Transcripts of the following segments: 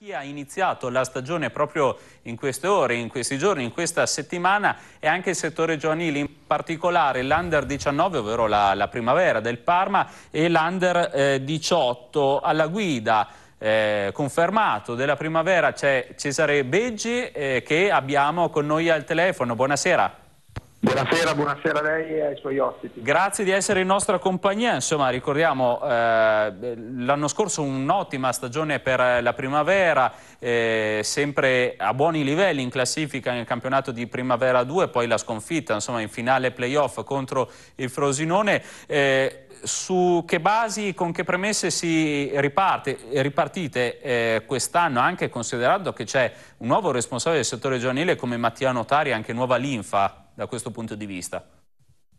Chi ha iniziato la stagione proprio in queste ore, in questi giorni, in questa settimana è anche il settore giovanile, in particolare l'Under 19, ovvero la, la primavera del Parma, e l'Under eh, 18 alla guida. Eh, confermato della primavera c'è Cesare Beggi eh, che abbiamo con noi al telefono. Buonasera. Buonasera, buonasera a lei e ai suoi ospiti. Grazie di essere in nostra compagnia, insomma ricordiamo eh, l'anno scorso un'ottima stagione per la primavera, eh, sempre a buoni livelli in classifica nel campionato di Primavera 2, poi la sconfitta insomma, in finale playoff contro il Frosinone. Eh, su che basi, con che premesse si riparte, ripartite eh, quest'anno, anche considerando che c'è un nuovo responsabile del settore giovanile come Mattia Notari, anche nuova linfa? da questo punto di vista?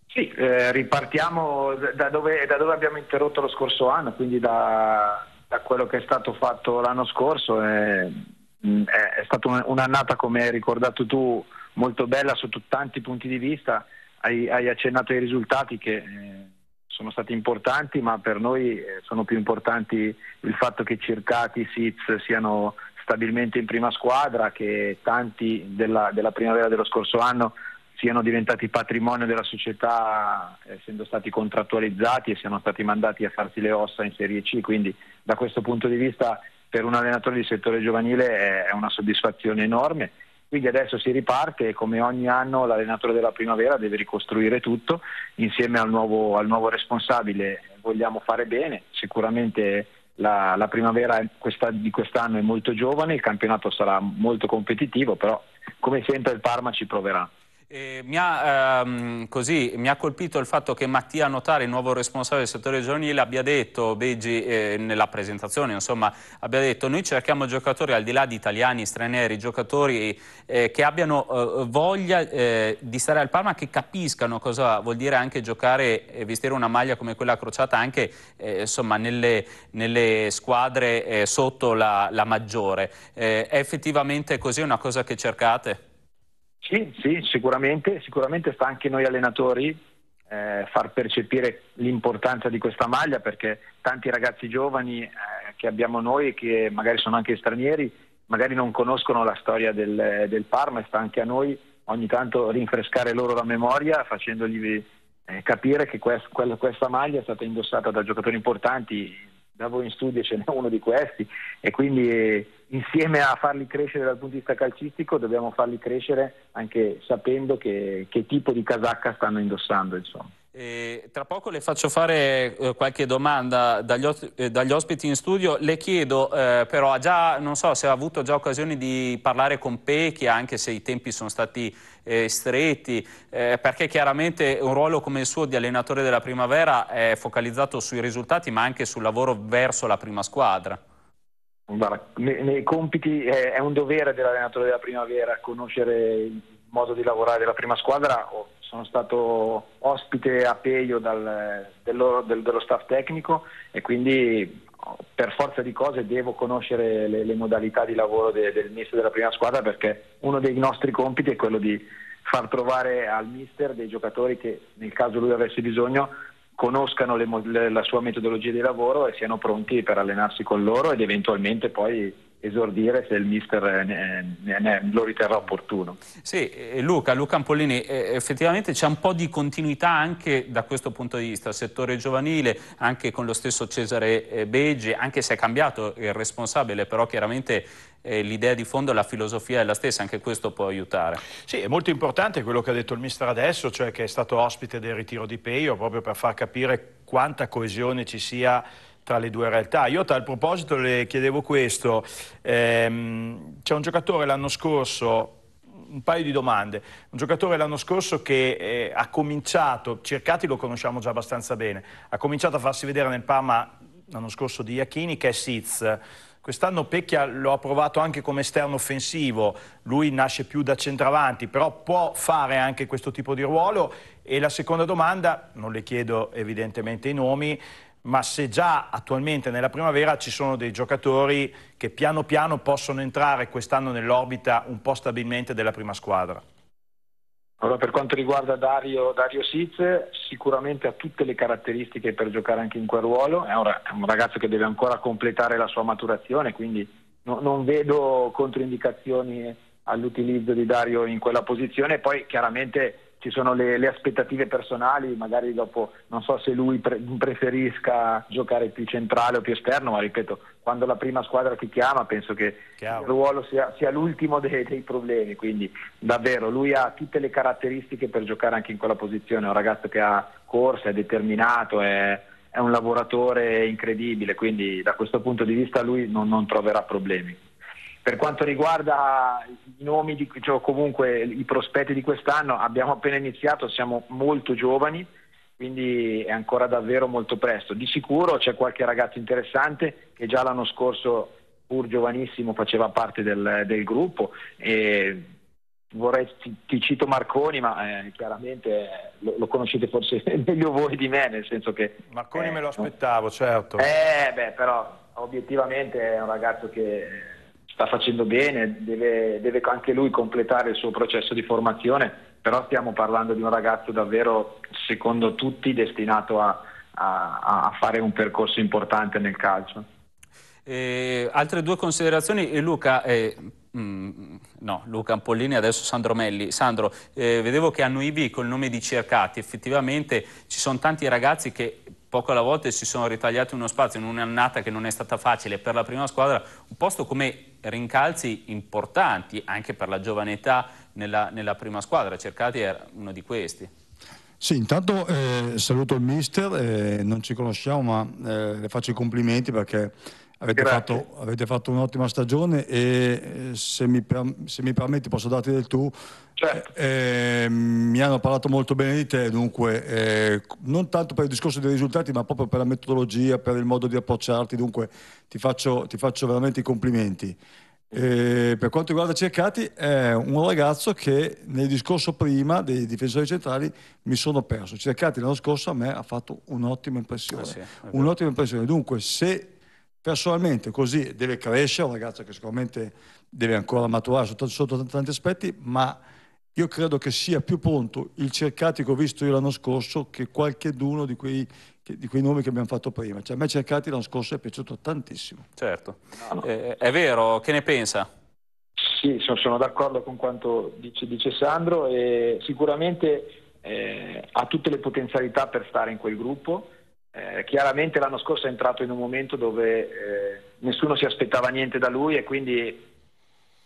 Sì, eh, ripartiamo da dove, da dove, abbiamo interrotto lo scorso anno, quindi da, da quello che è stato fatto l'anno scorso. Eh, è stata un'annata, come hai ricordato tu, molto bella sotto tanti punti di vista. Hai, hai accennato ai risultati che eh, sono stati importanti, ma per noi eh, sono più importanti il fatto che Circati e Sitz siano stabilmente in prima squadra, che tanti della, della primavera dello scorso anno siano diventati patrimonio della società essendo stati contrattualizzati e siano stati mandati a farsi le ossa in Serie C, quindi da questo punto di vista per un allenatore di settore giovanile è una soddisfazione enorme. Quindi adesso si riparte e come ogni anno l'allenatore della primavera deve ricostruire tutto insieme al nuovo, al nuovo responsabile. Vogliamo fare bene, sicuramente la, la primavera questa, di quest'anno è molto giovane, il campionato sarà molto competitivo, però come sempre il Parma ci proverà. Eh, mi, ha, ehm, così, mi, ha, colpito il fatto che Mattia Notari, il nuovo responsabile del settore giovanile, abbia detto, Beggi, eh, nella presentazione, insomma, abbia detto noi cerchiamo giocatori al di là di italiani, stranieri, giocatori eh, che abbiano eh, voglia eh, di stare al Parma, che capiscano cosa vuol dire anche giocare e vestire una maglia come quella crociata anche eh, insomma, nelle, nelle, squadre sotto la, la maggiore. è effettivamente così una cosa che cercate? Sì, sì sicuramente, sicuramente sta anche noi allenatori eh, far percepire l'importanza di questa maglia perché tanti ragazzi giovani eh, che abbiamo noi che magari sono anche stranieri magari non conoscono la storia del, del Parma e sta anche a noi ogni tanto rinfrescare loro la memoria facendogli eh, capire che quest, quella, questa maglia è stata indossata da giocatori importanti da voi in studio ce n'è uno di questi e quindi eh, insieme a farli crescere dal punto di vista calcistico dobbiamo farli crescere anche sapendo che, che tipo di casacca stanno indossando. Insomma. E tra poco le faccio fare eh, qualche domanda dagli, eh, dagli, ospiti in studio. Le chiedo eh, però, già, non so se ha avuto già occasione di parlare con Pechi, anche se i tempi sono stati eh, stretti, eh, perché chiaramente un ruolo come il suo di allenatore della primavera è focalizzato sui risultati, ma anche sul lavoro verso la prima squadra. Guarda, nei, compiti è un dovere dell'allenatore della primavera conoscere modo di lavorare della prima squadra. Sono stato ospite a Peio dal, dello, del, dello, staff tecnico e quindi oh, per forza di cose devo conoscere le, le modalità di lavoro de, del mister della prima squadra perché uno dei nostri compiti è quello di far trovare al mister dei giocatori che nel caso lui avesse bisogno conoscano le, le, la sua metodologia di lavoro e siano pronti per allenarsi con loro ed eventualmente poi esordire se il mister eh, ne, ne, ne, lo riterrà opportuno. Sì, eh, Luca, Luca Ampollini, eh, effettivamente c'è un po' di continuità anche da questo punto di vista, settore giovanile, anche con lo stesso Cesare Beggi, anche se è cambiato il responsabile, però chiaramente l'idea di fondo, la filosofia è la stessa, anche questo può aiutare. Sì, è molto importante quello che ha detto il mister adesso, cioè che è stato ospite del ritiro di Peio, proprio per far capire quanta coesione ci sia tra le due realtà. Io a tal proposito le chiedevo questo, ehm, c'è un giocatore l'anno scorso un paio di domande. Un giocatore l'anno scorso che eh, ha cominciato, Cercati lo conosciamo già abbastanza bene, ha cominciato a farsi vedere nel Parma l'anno scorso di Iachini, che è Siz. Quest'anno Pecchia lo ha provato anche come esterno offensivo, lui nasce più da centravanti, però può fare anche questo tipo di ruolo. E la seconda domanda, non le chiedo evidentemente i nomi, ma se già attualmente nella primavera ci sono dei giocatori che piano piano possono entrare quest'anno nell'orbita un po' stabilmente della prima squadra? Allora, per quanto riguarda Dario, Dario Siz, sicuramente ha tutte le caratteristiche per giocare anche in quel ruolo, è un, è un ragazzo che deve ancora completare la sua maturazione, quindi no, non vedo controindicazioni all'utilizzo di Dario in quella posizione, poi chiaramente ci sono le, le, aspettative personali, magari dopo non so se lui pre- preferisca giocare più centrale o più esterno, ma ripeto, quando la prima squadra ti chiama penso che Chiaro. il ruolo sia, sia l'ultimo dei, dei, problemi, quindi davvero lui ha tutte le caratteristiche per giocare anche in quella posizione, è un ragazzo che ha corso, è determinato, è, è un lavoratore incredibile, quindi da questo punto di vista lui non, non troverà problemi. Per quanto riguarda i nomi di, cioè comunque i prospetti di quest'anno, abbiamo appena iniziato, siamo molto giovani, quindi è ancora davvero molto presto. Di sicuro c'è qualche ragazzo interessante che già l'anno scorso, pur giovanissimo, faceva parte del, del gruppo. E vorrei, ti, ti, cito Marconi, ma eh, chiaramente eh, lo, lo, conoscete forse meglio voi di me, nel senso che... Marconi eh, me lo eh, aspettavo, certo. Eh, beh, però obiettivamente è un ragazzo che sta facendo bene, deve, deve anche lui completare il suo processo di formazione, però stiamo parlando di un ragazzo davvero, secondo tutti, destinato a, a, a fare un percorso importante nel calcio. Eh, altre due considerazioni, Luca, eh, mh, mm, no, Luca Ampollini e adesso Sandro Melli. Sandro, eh, vedevo che hanno IB col nome di Cercati, effettivamente ci sono tanti ragazzi che poco alla volta si sono ritagliati uno spazio in un'annata che non è stata facile per la prima squadra, un posto come rincalzi importanti anche per la giovane età nella, nella prima squadra, Cercati era uno di questi. Sì, intanto eh, saluto il mister, eh, non ci conosciamo ma eh, le faccio i complimenti perché Avete fatto, avete fatto, un'ottima stagione e eh, se mi, se mi permetti posso darti del tu. Certo. Eh, ehm, mi hanno parlato molto bene di te, dunque eh, non tanto per il discorso dei risultati ma proprio per la metodologia, per il modo di approcciarti, dunque ti faccio, ti faccio veramente i complimenti. Eh, per quanto riguarda Cercati è un ragazzo che nel discorso prima dei difensori centrali mi sono perso. Cercati l'anno scorso a me ha fatto un'ottima impressione. Ah, sì, un'ottima impressione. Dunque se personalmente così deve crescere, un ragazzo che sicuramente deve ancora maturare sotto, sotto tanti aspetti, ma io credo che sia più pronto il Cercati che ho visto io l'anno scorso che qualche d'uno di quei, che, di quei nomi che abbiamo fatto prima. Cioè, a me Cercati l'anno scorso è piaciuto tantissimo. Certo, no, Eh, è vero, che ne pensa? Sì, sono, sono d'accordo con quanto dice, dice Sandro e sicuramente eh, ha tutte le potenzialità per stare in quel gruppo eh, chiaramente l'anno scorso è entrato in un momento dove eh, nessuno si aspettava niente da lui e quindi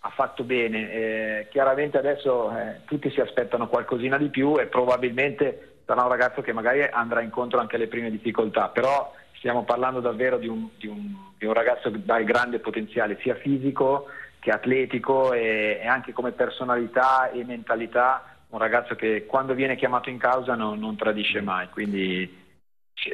ha fatto bene. Eh, chiaramente adesso eh, tutti si aspettano qualcosina di più e probabilmente sarà un ragazzo che magari andrà incontro anche alle prime difficoltà, però stiamo parlando davvero di un, di un, di un ragazzo dal grande potenziale sia fisico che atletico e, e, anche come personalità e mentalità, un ragazzo che quando viene chiamato in causa non, non tradisce mai. Quindi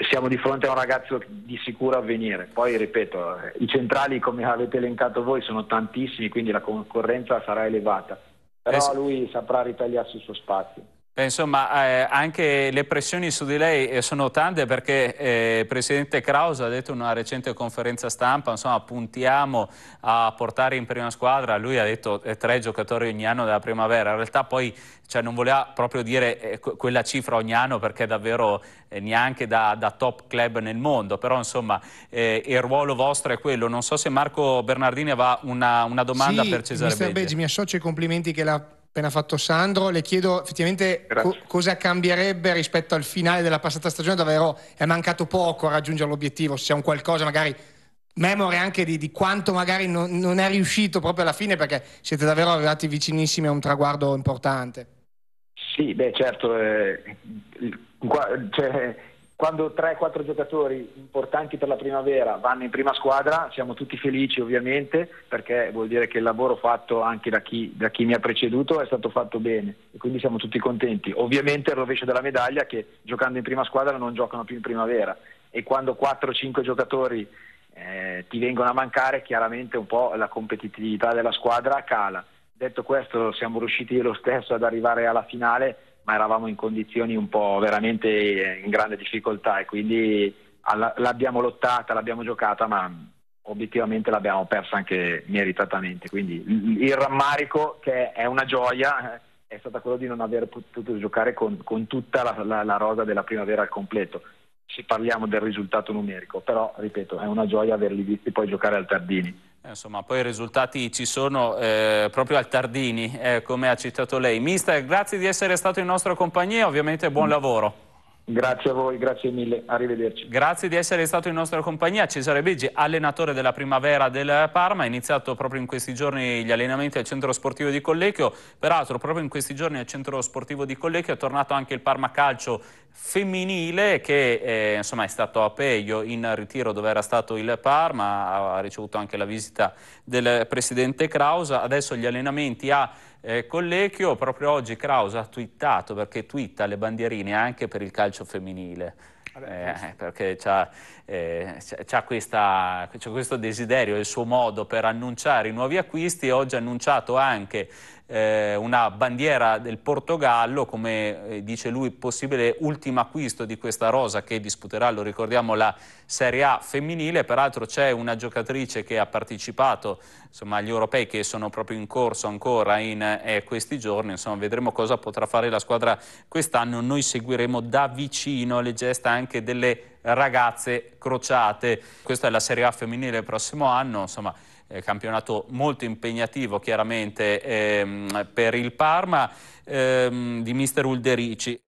siamo di fronte a un ragazzo di sicuro avvenire. Poi, ripeto, eh, i centrali, come avete elencato voi, sono tantissimi, quindi la concorrenza sarà elevata. Però lui saprà ritagliarsi il suo spazio. Beh, insomma, eh, anche le pressioni su di lei eh, sono tante perché eh, il Presidente Krause ha detto in una recente conferenza stampa, insomma, puntiamo a portare in prima squadra, lui ha detto eh, tre giocatori ogni anno della primavera, in realtà poi cioè, non voleva proprio dire eh, quella cifra ogni anno perché è davvero eh, neanche da, da, top club nel mondo, però insomma il ruolo vostro è quello. Non so se Marco Bernardini aveva una, una domanda sì, per Cesare Beggi. Beggi. Mi associo ai complimenti che la appena fatto Sandro. Le chiedo effettivamente co- cosa cambierebbe rispetto al finale della passata stagione, davvero è mancato poco a raggiungere l'obiettivo, se c'è un qualcosa magari memore anche di, di quanto magari non, non, è riuscito proprio alla fine, perché siete davvero arrivati vicinissimi a un traguardo importante. Sì, beh certo, eh, qua, cioè, quando 3-4 giocatori importanti per la primavera vanno in prima squadra siamo tutti felici ovviamente perché vuol dire che il lavoro fatto anche da chi, da chi mi ha preceduto è stato fatto bene e quindi siamo tutti contenti. Ovviamente il rovescio della medaglia è che giocando in prima squadra non giocano più in primavera e quando 4-5 giocatori eh, ti vengono a mancare chiaramente un po' la competitività della squadra cala. Detto questo siamo riusciti lo stesso ad arrivare alla finale ma eravamo in condizioni un po' veramente eh, in grande difficoltà e quindi l'abbiamo lottata, l'abbiamo giocata, ma obiettivamente l'abbiamo persa anche meritatamente. Quindi il rammarico, che è una gioia, è stato quello di non aver potuto giocare con, con tutta la, la, la rosa della primavera al completo Ci parliamo del risultato numerico, però ripeto, è una gioia averli visti poi giocare al Tardini. Insomma, poi i risultati ci sono eh, proprio al Tardini, eh, come ha citato lei. Mister, grazie di essere stato in nostra compagnia, ovviamente buon mm. lavoro. Grazie a voi, grazie mille, arrivederci. Grazie di essere stato in nostra compagnia. Cesare Beggi, allenatore della primavera del Parma, ha iniziato proprio in questi giorni gli allenamenti al centro sportivo di Collecchio. Peraltro proprio in questi giorni al centro sportivo di Collecchio è tornato anche il Parma Calcio femminile che eh, insomma, è stato a Peglio in ritiro dove era stato il Parma, ha ricevuto anche la visita del presidente Krausa, adesso gli allenamenti a eh, Collecchio, proprio oggi Krausa ha twittato perché twitta le bandierine anche per il calcio femminile. Eh, perché c'ha, eh, questo desiderio, il suo modo per annunciare i nuovi acquisti oggi ha annunciato anche eh, una bandiera del Portogallo, come eh, dice lui, possibile ultimo acquisto di questa rosa che disputerà, lo ricordiamo, la Serie A femminile. Peraltro c'è una giocatrice che ha partecipato insomma, agli europei che sono proprio in corso ancora in eh, questi giorni. Insomma, vedremo cosa potrà fare la squadra quest'anno. Noi seguiremo da vicino le gesta anche delle ragazze crociate. Questa è la Serie A femminile il prossimo anno, insomma eh, campionato molto impegnativo chiaramente ehm, per il Parma ehm, di mister Ulderici.